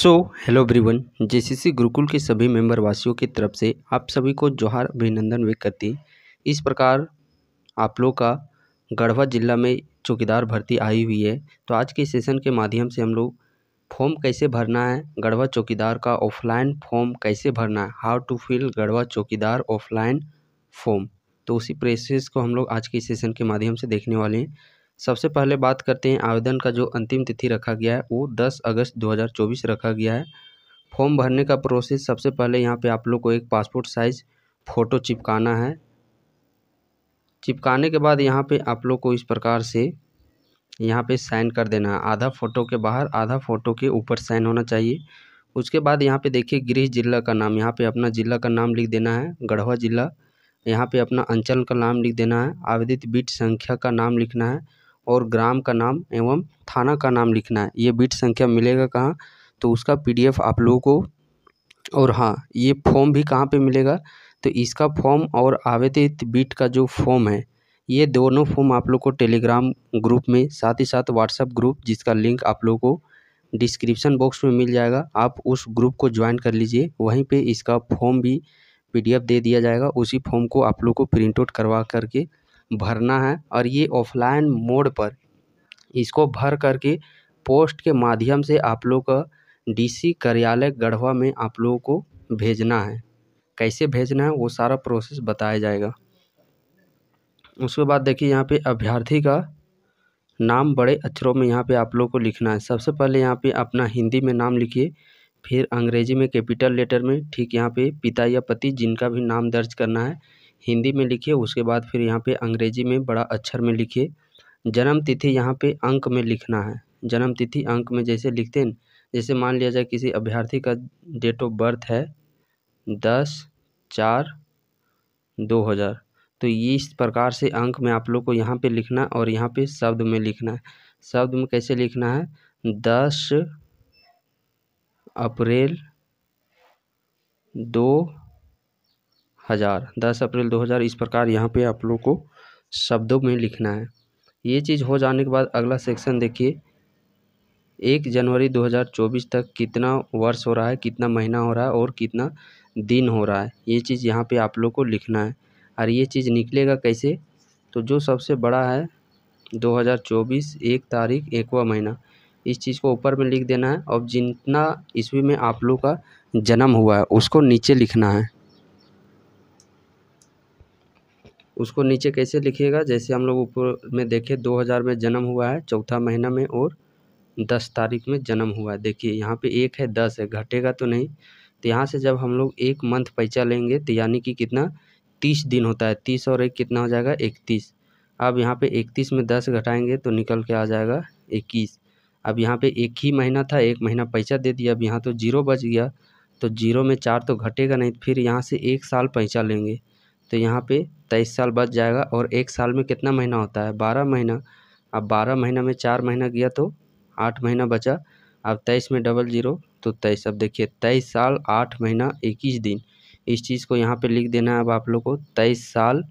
सो hello everyone JCC Gurukul के सभी member वासियों की तरफ से आप सभी को जोहार अभिनंदन व्यक्त करती इस प्रकार आप लोग का गढ़वा जिला में चौकीदार भर्ती आई हुई है तो आज के सेशन के माध्यम से हम लोग फॉर्म कैसे भरना है गढ़वा चौकीदार का ऑफलाइन फॉर्म कैसे भरना है हाउ टू फिल गढ़वा चौकीदार ऑफलाइन फॉर्म तो उसी प्रोसेस को हम लोग आज के सेशन के माध्यम से देखने वाले हैं सबसे पहले बात करते हैं आवेदन का जो अंतिम तिथि रखा गया है वो 10 अगस्त 2024 रखा गया है फॉर्म भरने का प्रोसेस सबसे पहले यहाँ पे आप लोग को एक पासपोर्ट साइज़ फ़ोटो चिपकाना है चिपकाने के बाद यहाँ पे आप लोग को इस प्रकार से यहाँ पे साइन कर देना है आधा फ़ोटो के बाहर आधा फ़ोटो के ऊपर साइन होना चाहिए उसके बाद यहाँ पे देखिए गृह जिला का नाम यहाँ पे अपना जिला का नाम लिख देना है गढ़वा जिला यहाँ पे अपना अंचल का नाम लिख देना है आवेदित बीट संख्या का नाम लिखना है और ग्राम का नाम एवं थाना का नाम लिखना है ये बिट संख्या मिलेगा कहाँ तो उसका पीडीएफ आप लोगों को और हाँ ये फॉर्म भी कहाँ पे मिलेगा तो इसका फॉर्म और आवेदित बिट का जो फॉर्म है ये दोनों फॉर्म आप लोग को टेलीग्राम ग्रुप में साथ ही साथ व्हाट्सएप ग्रुप जिसका लिंक आप लोग को डिस्क्रिप्शन बॉक्स में मिल जाएगा आप उस ग्रुप को ज्वाइन कर लीजिए वहीं पे इसका फॉर्म भी पीडीएफ दे दिया जाएगा उसी फॉर्म को आप लोग को प्रिंट आउट करवा करके भरना है और ये ऑफलाइन मोड पर इसको भर करके पोस्ट के माध्यम से आप लोग का डीसी कार्यालय गढ़वा में आप लोगों को भेजना है कैसे भेजना है वो सारा प्रोसेस बताया जाएगा उसके बाद देखिए यहाँ पे अभ्यर्थी का नाम बड़े अक्षरों में यहाँ पे आप लोगों को लिखना है सबसे पहले यहाँ पे अपना हिंदी में नाम लिखिए फिर अंग्रेजी में कैपिटल लेटर में ठीक यहाँ पे पिता या पति जिनका भी नाम दर्ज करना है हिंदी में लिखिए उसके बाद फिर यहाँ पे अंग्रेजी में बड़ा अक्षर में लिखिए जन्म तिथि यहाँ पे अंक में लिखना है जन्म तिथि अंक में जैसे लिखते हैं जैसे मान लिया जाए किसी अभ्यर्थी का डेट ऑफ बर्थ है दस चार दो हज़ार तो ये इस प्रकार से अंक में आप लोग को यहाँ पे लिखना और यहाँ पे शब्द में लिखना है शब्द में कैसे लिखना है दस अप्रैल दो हज़ार दस अप्रैल दो हज़ार इस प्रकार यहाँ पे आप लोग को शब्दों में लिखना है ये चीज़ हो जाने के बाद अगला सेक्शन देखिए एक जनवरी 2024 तक कितना वर्ष हो रहा है कितना महीना हो रहा है और कितना दिन हो रहा है ये चीज़ यहाँ पे आप लोग को लिखना है और ये चीज़ निकलेगा कैसे तो जो सबसे बड़ा है 2024 एक तारीख एकवा महीना इस चीज़ को ऊपर में लिख देना है और जितना ईस्वी में आप लोग का जन्म हुआ है उसको नीचे लिखना है उसको नीचे कैसे लिखिएगा जैसे हम लोग ऊपर में देखे 2000 में जन्म हुआ है चौथा महीना में और 10 तारीख में जन्म हुआ है देखिए यहाँ पे एक है दस है घटेगा तो नहीं तो यहाँ से जब हम लोग एक मंथ पैसा लेंगे तो यानी कि कितना तीस दिन होता है तीस और एक कितना हो जाएगा इकतीस अब यहाँ पर इकतीस में दस घटाएँगे तो निकल के आ जाएगा इक्कीस अब यहाँ पे एक ही महीना था एक महीना पैसा दे दिया अब यहाँ तो जीरो बच गया तो जीरो में चार तो घटेगा नहीं फिर यहाँ से एक साल पैसा लेंगे तो यहाँ पे तेईस साल बच जाएगा और एक साल में कितना महीना होता है बारह महीना अब बारह महीना में चार महीना गया तो आठ महीना बचा अब तेईस में डबल जीरो तो तेईस अब देखिए तेईस साल आठ महीना इक्कीस दिन इस चीज़ को यहाँ पे लिख देना है अब आप लोग को तेईस साल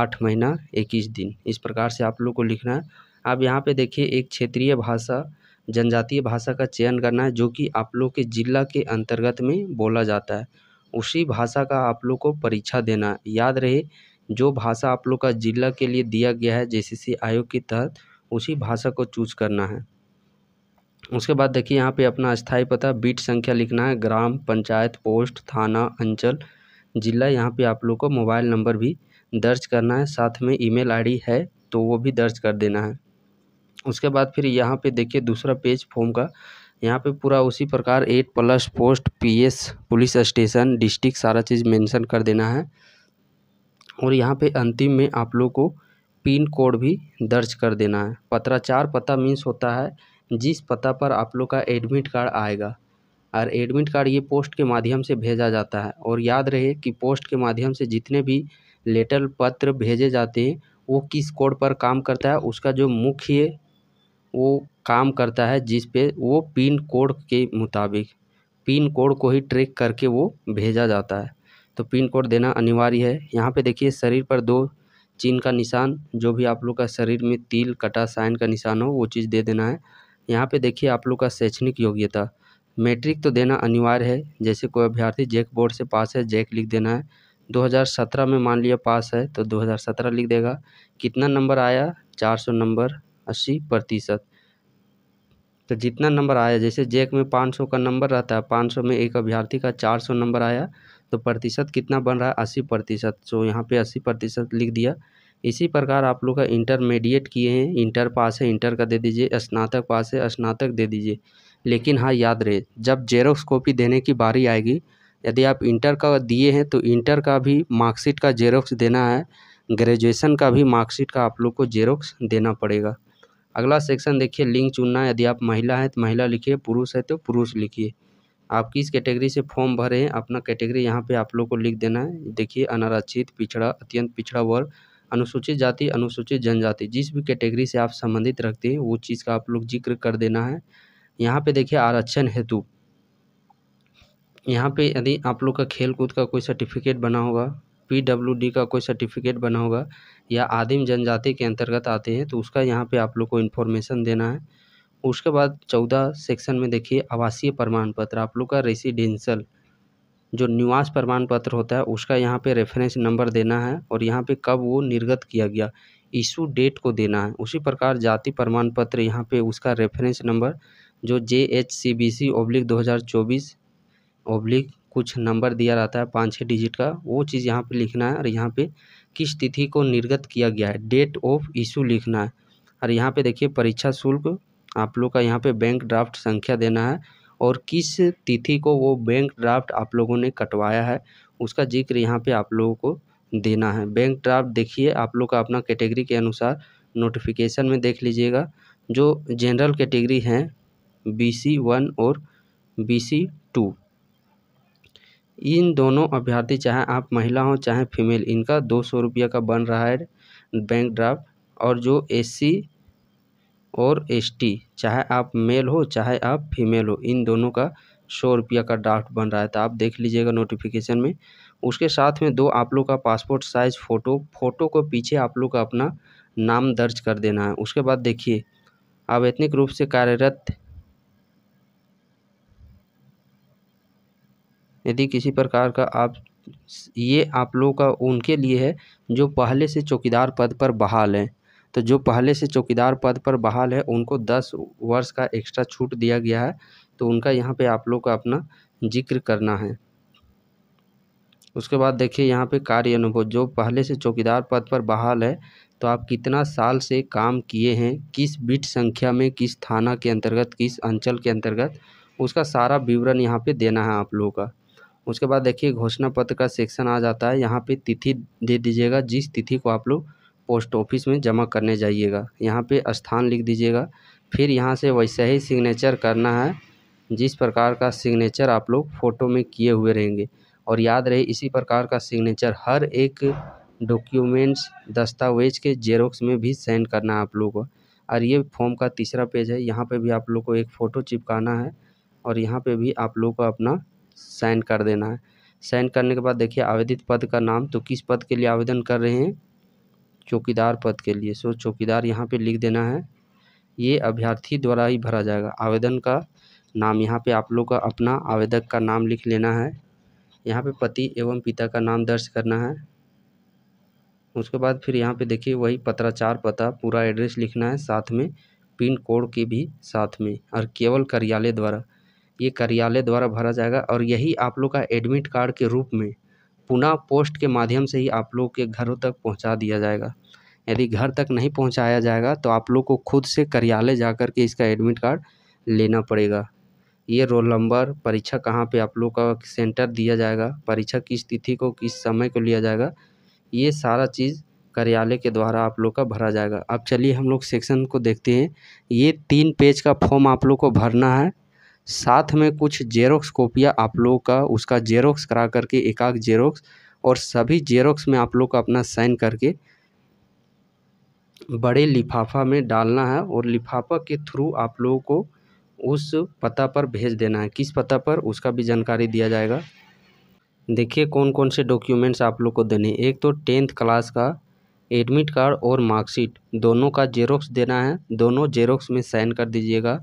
आठ महीना इक्कीस दिन इस प्रकार से आप लोग को लिखना है अब यहाँ पे देखिए एक क्षेत्रीय भाषा जनजातीय भाषा का चयन करना है जो कि आप लोग के ज़िला के अंतर्गत में बोला जाता है उसी भाषा का आप लोग को परीक्षा देना है याद रहे जो भाषा आप लोग का ज़िला के लिए दिया गया है जे सी सी आयोग के तहत उसी भाषा को चूज करना है उसके बाद देखिए यहाँ पे अपना स्थायी पता बीट संख्या लिखना है ग्राम पंचायत पोस्ट थाना अंचल ज़िला यहाँ पे आप लोग को मोबाइल नंबर भी दर्ज करना है साथ में ईमेल आईडी है तो वो भी दर्ज कर देना है उसके बाद फिर यहाँ पे देखिए दूसरा पेज फॉर्म का यहाँ पे पूरा उसी प्रकार eight plus post PS police station district सारा चीज़ मेंशन कर देना है और यहाँ पे अंतिम में आप लोग को पिन कोड भी दर्ज कर देना है पत्राचार पता मीन्स होता है जिस पता पर आप लोग का एडमिट कार्ड आएगा और एडमिट कार्ड ये पोस्ट के माध्यम से भेजा जाता है और याद रहे कि पोस्ट के माध्यम से जितने भी लेटर पत्र भेजे जाते हैं वो किस कोड पर काम करता है उसका जो मुख्य वो काम करता है जिस पे वो पिन कोड के मुताबिक पिन कोड को ही ट्रैक करके वो भेजा जाता है तो पिन कोड देना अनिवार्य है यहाँ पे देखिए शरीर पर दो चीन का निशान जो भी आप लोग का शरीर में तिल कटा साइन का निशान हो वो चीज़ दे देना है यहाँ पे देखिए आप लोग का शैक्षणिक योग्यता मैट्रिक तो देना अनिवार्य है जैसे कोई अभ्यर्थी जैक बोर्ड से पास है जैक लिख देना है 2017 में मान लिया पास है तो 2017 लिख देगा कितना नंबर आया 400 नंबर 80 प्रतिशत तो जितना नंबर आया जैसे जैक में 500 का नंबर रहता है 500 में एक अभ्यर्थी का 400 नंबर आया तो प्रतिशत कितना बन रहा है अस्सी प्रतिशत सो यहाँ पे अस्सी प्रतिशत लिख दिया इसी प्रकार आप लोग का इंटरमीडिएट किए हैं इंटर पास है इंटर का दे दीजिए स्नातक पास है स्नातक दे दीजिए लेकिन हाँ याद रहे जब जेरोक्स कॉपी देने की बारी आएगी यदि आप इंटर का दिए हैं तो इंटर का भी मार्कशीट का जेरोक्स देना है ग्रेजुएशन का भी मार्कशीट का आप लोग को जेरोक्स देना पड़ेगा अगला सेक्शन देखिए लिंक चुनना यदि आप महिला हैं तो महिला लिखिए पुरुष है तो पुरुष लिखिए आप किस कैटेगरी से फॉर्म भरे हैं अपना कैटेगरी यहाँ पे आप लोग को लिख देना है देखिए अनारक्षित पिछड़ा अत्यंत पिछड़ा वर्ग अनुसूचित जाति अनुसूचित जनजाति जिस भी कैटेगरी से आप संबंधित रखते हैं वो चीज़ का आप लोग जिक्र कर देना है यहाँ पे देखिए आरक्षण हेतु यहाँ पे यदि आप लोग का खेल कूद का कोई सर्टिफिकेट बना होगा पी का कोई सर्टिफिकेट बना होगा या आदिम जनजाति के अंतर्गत आते हैं तो उसका यहाँ पर आप लोग को इन्फॉर्मेशन देना है उसके बाद चौदह सेक्शन में देखिए आवासीय प्रमाण पत्र आप लोग का रेसिडेंशल जो निवास प्रमाण पत्र होता है उसका यहाँ पे रेफरेंस नंबर देना है और यहाँ पे कब वो निर्गत किया गया इशू डेट को देना है उसी प्रकार जाति प्रमाण पत्र यहाँ पे उसका रेफरेंस नंबर जो J H C B C oblique दो हज़ार चौबीस ओब्लिक कुछ नंबर दिया रहता है पाँच छः डिजिट का वो चीज़ यहाँ पर लिखना है और यहाँ पर किस तिथि को निर्गत किया गया है डेट ऑफ इशू लिखना है और यहाँ पर देखिए परीक्षा शुल्क आप लोग का यहाँ पे बैंक ड्राफ्ट संख्या देना है और किस तिथि को वो बैंक ड्राफ्ट आप लोगों ने कटवाया है उसका जिक्र यहाँ पे आप लोगों को देना है बैंक ड्राफ्ट देखिए आप लोग का अपना कैटेगरी के अनुसार नोटिफिकेशन में देख लीजिएगा जो जनरल कैटेगरी हैं बी सी वन और बी सी टू इन दोनों अभ्यर्थी चाहे आप महिला हों चाहे फीमेल इनका दो सौ रुपये का बन रहा है बैंक ड्राफ्ट और जो एस सी और एस टी चाहे आप मेल हो चाहे आप फीमेल हो इन दोनों का सौ रुपया का ड्राफ्ट बन रहा है तो आप देख लीजिएगा नोटिफिकेशन में उसके साथ में दो आप लोग का पासपोर्ट साइज़ फ़ोटो फ़ोटो को पीछे आप लोग का अपना नाम दर्ज कर देना है उसके बाद देखिए आप एथनिक रूप से कार्यरत यदि किसी प्रकार का आप ये आप लोगों का उनके लिए है जो पहले से चौकीदार पद पर बहाल हैं तो जो पहले से चौकीदार पद पर बहाल है उनको दस वर्ष का एक्स्ट्रा छूट दिया गया है तो उनका यहाँ पे आप लोग का अपना जिक्र करना है उसके बाद देखिए यहाँ पे कार्य अनुभव जो पहले से चौकीदार पद पर बहाल है तो आप कितना साल से काम किए हैं किस बिट संख्या में किस थाना के अंतर्गत किस अंचल के अंतर्गत उसका सारा विवरण यहाँ पे देना है आप लोगों का उसके बाद देखिए घोषणा पत्र का सेक्शन आ जाता है यहाँ पे तिथि दे दीजिएगा जिस तिथि को आप लोग पोस्ट ऑफिस में जमा करने जाइएगा यहाँ पे स्थान लिख दीजिएगा फिर यहाँ से वैसे ही सिग्नेचर करना है जिस प्रकार का सिग्नेचर आप लोग फ़ोटो में किए हुए रहेंगे और याद रहे इसी प्रकार का सिग्नेचर हर एक डॉक्यूमेंट्स दस्तावेज़ के जेरोक्स में भी सेंड करना है आप लोगों को और ये फॉर्म का तीसरा पेज है यहाँ पे भी आप लोग को एक फ़ोटो चिपकाना है और यहाँ पे भी आप लोग को अपना साइन कर देना है साइन करने के बाद देखिए आवेदित पद का नाम तो किस पद के लिए आवेदन कर रहे हैं चौकीदार पद के लिए सो चौकीदार यहाँ पे लिख देना है ये अभ्यर्थी द्वारा ही भरा जाएगा आवेदन का नाम यहाँ पे आप लोग का अपना आवेदक का नाम लिख लेना है यहाँ पे पति एवं पिता का नाम दर्ज करना है उसके बाद फिर यहाँ पे देखिए वही पत्राचार पता पूरा एड्रेस लिखना है साथ में पिन कोड के भी साथ में और केवल कार्यालय द्वारा ये कार्यालय द्वारा भरा जाएगा और यही आप लोग का एडमिट कार्ड के रूप में पुनः पोस्ट के माध्यम से ही आप लोग के घरों तक पहुँचा दिया जाएगा यदि घर तक नहीं पहुँचाया जाएगा तो आप लोग को खुद से कार्यालय जा कर के इसका एडमिट कार्ड लेना पड़ेगा ये रोल नंबर परीक्षा कहाँ पे आप लोग का सेंटर दिया जाएगा परीक्षा किस तिथि को किस समय को लिया जाएगा ये सारा चीज़ कार्यालय के द्वारा आप लोग का भरा जाएगा अब चलिए हम लोग सेक्शन को देखते हैं ये तीन पेज का फॉर्म आप लोग को भरना है साथ में कुछ जेरोक्स कॉपियाँ आप लोगों का उसका जेरोक्स करा करके एक आध जेरोक्स और सभी जेरोक्स में आप लोग का अपना साइन करके बड़े लिफाफा में डालना है और लिफाफा के थ्रू आप लोगों को उस पता पर भेज देना है किस पता पर उसका भी जानकारी दिया जाएगा देखिए कौन कौन से डॉक्यूमेंट्स आप लोग को देने एक तो टेंथ क्लास का एडमिट कार्ड और मार्कशीट दोनों का जेरोक्स देना है दोनों जेरोक्स में साइन कर दीजिएगा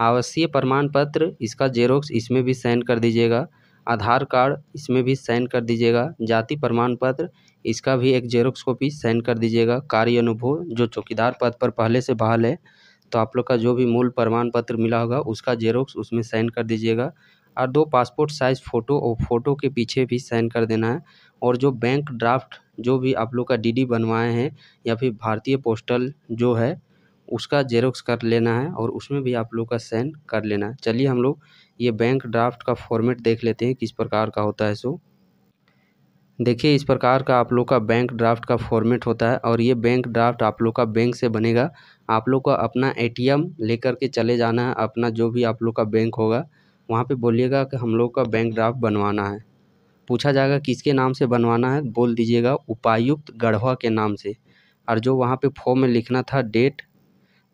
आवासीय प्रमाण पत्र इसका जेरोक्स इसमें भी साइन कर दीजिएगा आधार कार्ड इसमें भी साइन कर दीजिएगा जाति प्रमाण पत्र इसका भी एक जेरोक्स कॉपी साइन कर दीजिएगा कार्य अनुभव जो चौकीदार पद पर पहले से बहाल है तो आप लोग का जो भी मूल प्रमाण पत्र मिला होगा उसका जेरोक्स उसमें साइन कर दीजिएगा और दो पासपोर्ट साइज़ फ़ोटो और फ़ोटो के पीछे भी साइन कर देना है और जो बैंक ड्राफ्ट जो भी आप लोग का डीडी बनवाए हैं या फिर भारतीय पोस्टल जो है उसका जेरोक्स कर लेना है और उसमें भी आप लोग का सैन कर लेना है चलिए हम लोग ये बैंक ड्राफ्ट का फॉर्मेट देख लेते हैं किस प्रकार का होता है सो देखिए इस प्रकार का आप लोग का बैंक ड्राफ्ट का फॉर्मेट होता है और ये बैंक ड्राफ्ट आप लोग का बैंक से बनेगा आप लोग का अपना एटीएम लेकर के चले जाना है अपना जो भी आप लोग का बैंक होगा वहाँ पे बोलिएगा कि हम लोग का बैंक ड्राफ्ट बनवाना है पूछा जाएगा किसके नाम से बनवाना है बोल दीजिएगा उपायुक्त गढ़वा के नाम से और जो वहाँ पे फॉर्म में लिखना था डेट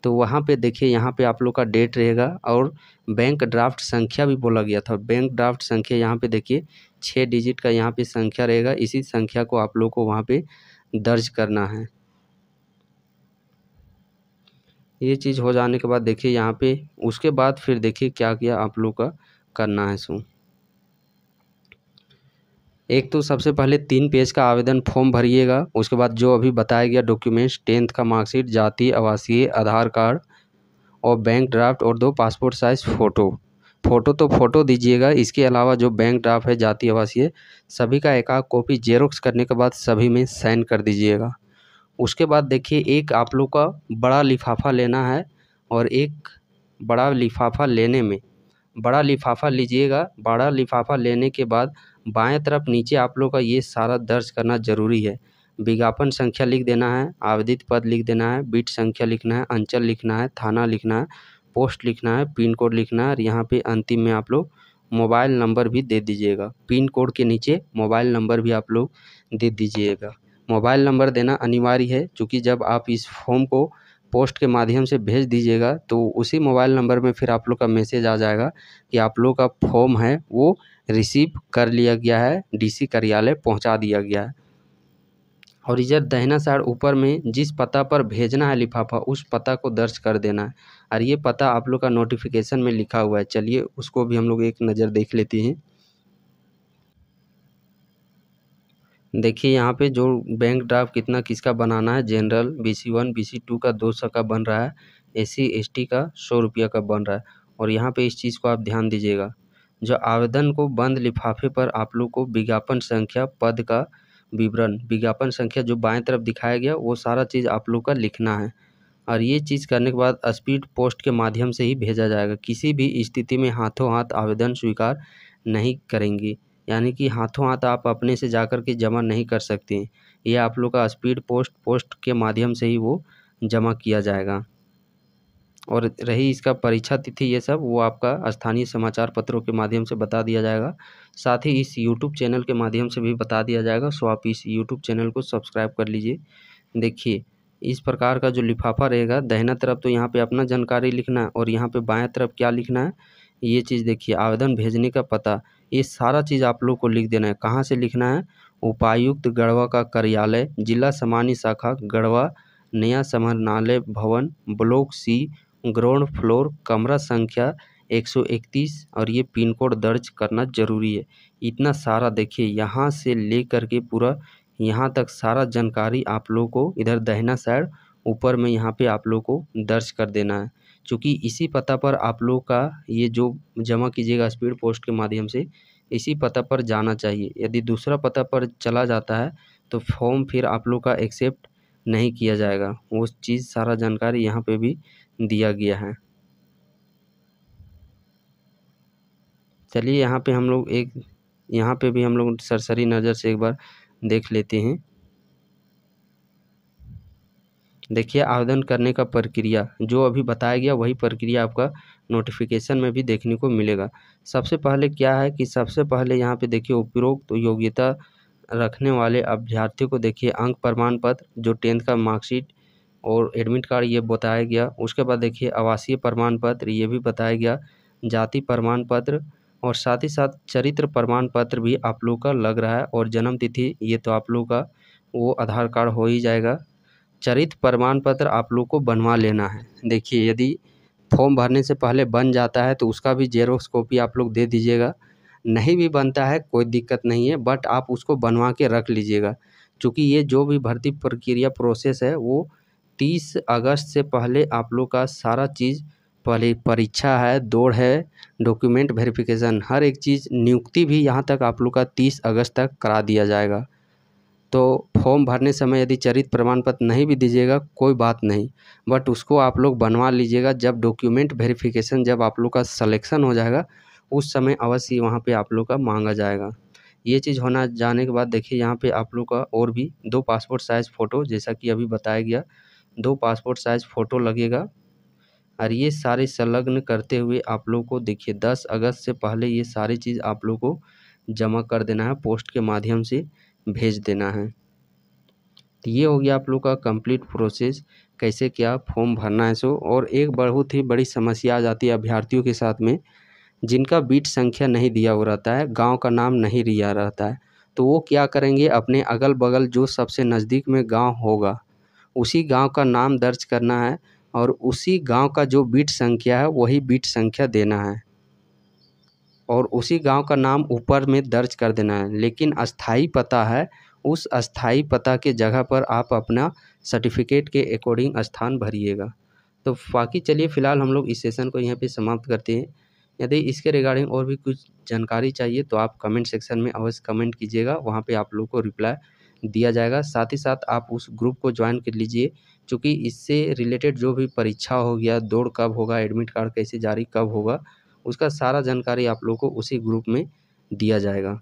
तो वहाँ पे देखिए यहाँ पे आप लोग का डेट रहेगा और बैंक ड्राफ्ट संख्या भी बोला गया था बैंक ड्राफ्ट संख्या यहाँ पे देखिए छः डिजिट का यहाँ पे संख्या रहेगा इसी संख्या को आप लोग को वहाँ पे दर्ज करना है ये चीज़ हो जाने के बाद देखिए यहाँ पे उसके बाद फिर देखिए क्या क्या आप लोग का करना है सो एक तो सबसे पहले तीन पेज का आवेदन फॉर्म भरिएगा उसके बाद जो अभी बताया गया डॉक्यूमेंट्स टेंथ का मार्कशीट जाति आवासीय आधार कार्ड और बैंक ड्राफ्ट और दो पासपोर्ट साइज़ फ़ोटो फ़ोटो तो फ़ोटो दीजिएगा इसके अलावा जो बैंक ड्राफ्ट है जाति आवासीय सभी का एक कॉपी जेरोक्स करने के बाद सभी में साइन कर दीजिएगा उसके बाद देखिए एक आप लोग का बड़ा लिफाफा लेना है और एक बड़ा लिफाफा लेने में बड़ा लिफाफा लीजिएगा बड़ा लिफाफा लेने के बाद बाएँ तरफ नीचे आप लोग का ये सारा दर्ज करना ज़रूरी है विज्ञापन संख्या लिख देना है आवेदित पद लिख देना है बीट संख्या लिखना है अंचल लिखना है थाना लिखना है पोस्ट लिखना है पिन कोड लिखना है और यहाँ पे अंतिम में आप लोग मोबाइल नंबर भी दे दीजिएगा पिन कोड के नीचे मोबाइल नंबर भी आप लोग दे दीजिएगा मोबाइल नंबर देना अनिवार्य है क्योंकि जब आप इस फॉर्म को पोस्ट के माध्यम से भेज दीजिएगा तो उसी मोबाइल नंबर में फिर आप लोग का मैसेज आ जाएगा कि आप लोग का फॉर्म है वो रिसीव कर लिया गया है डीसी कार्यालय पहुंचा दिया गया है और इधर दहना साइड ऊपर में जिस पता पर भेजना है लिफाफा उस पता को दर्ज कर देना है और ये पता आप लोग का नोटिफिकेशन में लिखा हुआ है चलिए उसको भी हम लोग एक नज़र देख लेते हैं देखिए यहाँ पे जो बैंक ड्राफ्ट कितना किसका बनाना है general B C one B C two का दो सौ का बन रहा है ए सी एस टी का सौ रुपया का बन रहा है और यहाँ पे इस चीज़ को आप ध्यान दीजिएगा जो आवेदन को बंद लिफाफे पर आप लोग को विज्ञापन संख्या पद का विवरण विज्ञापन संख्या जो बाएं तरफ दिखाया गया वो सारा चीज़ आप लोग का लिखना है और ये चीज़ करने के बाद स्पीड पोस्ट के माध्यम से ही भेजा जाएगा किसी भी स्थिति में हाथों हाथ आवेदन स्वीकार नहीं करेंगी यानी कि हाथों हाथ आप अपने से जाकर के जमा नहीं कर सकते ये आप लोग का स्पीड पोस्ट पोस्ट के माध्यम से ही वो जमा किया जाएगा और रही इसका परीक्षा तिथि ये सब वो आपका स्थानीय समाचार पत्रों के माध्यम से बता दिया जाएगा साथ ही इस यूट्यूब चैनल के माध्यम से भी बता दिया जाएगा सो आप इस यूट्यूब चैनल को सब्सक्राइब कर लीजिए देखिए इस प्रकार का जो लिफाफा रहेगा दहना तरफ तो यहाँ पे अपना जानकारी लिखना है और यहाँ पे बाया तरफ क्या लिखना है ये चीज़ देखिए आवेदन भेजने का पता ये सारा चीज़ आप लोग को लिख देना है कहाँ से लिखना है उपायुक्त गढ़वा का कार्यालय जिला सामान्य शाखा गढ़वा नया समरणालय भवन ब्लॉक सी ग्राउंड फ्लोर कमरा संख्या एक सौ इकतीस और ये पिन कोड दर्ज करना जरूरी है इतना सारा देखिए यहाँ से लेकर के पूरा यहाँ तक सारा जानकारी आप लोगों को इधर दहना साइड ऊपर में यहाँ पे आप लोगों को दर्ज कर देना है क्योंकि इसी पता पर आप लोग का ये जो जमा कीजिएगा स्पीड पोस्ट के माध्यम से इसी पता पर जाना चाहिए यदि दूसरा पता पर चला जाता है तो फॉर्म फिर आप लोग का एक्सेप्ट नहीं किया जाएगा वो चीज़ सारा जानकारी यहाँ पे भी दिया गया है चलिए यहाँ पे हम लोग एक यहाँ पे भी हम लोग सरसरी नज़र से एक बार देख लेते हैं देखिए आवेदन करने का प्रक्रिया जो अभी बताया गया वही प्रक्रिया आपका नोटिफिकेशन में भी देखने को मिलेगा सबसे पहले क्या है कि सबसे पहले यहाँ पे देखिए उपरोक्त तो योग्यता रखने वाले अभ्यर्थियों को देखिए अंक प्रमाण पत्र जो टेंथ का मार्कशीट और एडमिट कार्ड ये बताया गया उसके बाद देखिए आवासीय प्रमाण पत्र ये भी बताया गया जाति प्रमाण पत्र और साथ ही साथ चरित्र प्रमाण पत्र भी आप लोग का लग रहा है और जन्म तिथि ये तो आप लोग का वो आधार कार्ड हो ही जाएगा चरित्र प्रमाण पत्र आप लोग को बनवा लेना है देखिए यदि फॉर्म भरने से पहले बन जाता है तो उसका भी जेरोक्स कॉपी आप लोग दे दीजिएगा नहीं भी बनता है कोई दिक्कत नहीं है बट आप उसको बनवा के रख लीजिएगा क्योंकि ये जो भी भर्ती प्रक्रिया प्रोसेस है वो तीस अगस्त से पहले आप लोग का सारा चीज़ पहले परीक्षा है दौड़ है डॉक्यूमेंट वेरिफिकेशन हर एक चीज़ नियुक्ति भी यहाँ तक आप लोग का तीस अगस्त तक करा दिया जाएगा तो फॉर्म भरने समय यदि चरित प्रमाण पत्र नहीं भी दीजिएगा कोई बात नहीं बट उसको आप लोग बनवा लीजिएगा जब डॉक्यूमेंट वेरिफिकेशन जब आप लोग का सलेक्शन हो जाएगा उस समय अवश्य वहाँ पे आप लोग का मांगा जाएगा ये चीज़ होना जाने के बाद देखिए यहाँ पे आप लोग का और भी दो पासपोर्ट साइज़ फ़ोटो जैसा कि अभी बताया गया दो पासपोर्ट साइज फ़ोटो लगेगा और ये सारे संलग्न करते हुए आप लोग को देखिए दस अगस्त से पहले ये सारी चीज़ आप लोग को जमा कर देना है पोस्ट के माध्यम से भेज देना है तो ये हो गया आप लोग का कंप्लीट प्रोसेस कैसे क्या फॉर्म भरना है सो और एक बहुत ही बड़ी समस्या आ जाती है अभ्यर्थियों के साथ में जिनका बीट संख्या नहीं दिया हुआ रहता है गांव का नाम नहीं दिया रहता है तो वो क्या करेंगे अपने अगल बगल जो सबसे नज़दीक में गांव होगा उसी गाँव का नाम दर्ज करना है और उसी गाँव का जो बीट संख्या है वही बीट संख्या देना है और उसी गाँव का नाम ऊपर में दर्ज कर देना है लेकिन अस्थाई पता है उस अस्थाई पता के जगह पर आप अपना सर्टिफिकेट के अकॉर्डिंग स्थान भरिएगा तो बाकी चलिए फ़िलहाल हम लोग इस सेशन को यहाँ पे समाप्त करते हैं यदि इसके रिगार्डिंग और भी कुछ जानकारी चाहिए तो आप कमेंट सेक्शन में अवश्य कमेंट कीजिएगा वहाँ पे आप लोग को रिप्लाई दिया जाएगा साथ ही साथ आप उस ग्रुप को ज्वाइन कर लीजिए क्योंकि इससे रिलेटेड जो भी परीक्षा हो गया दौड़ कब होगा एडमिट कार्ड कैसे जारी कब होगा उसका सारा जानकारी आप लोग को उसी ग्रुप में दिया जाएगा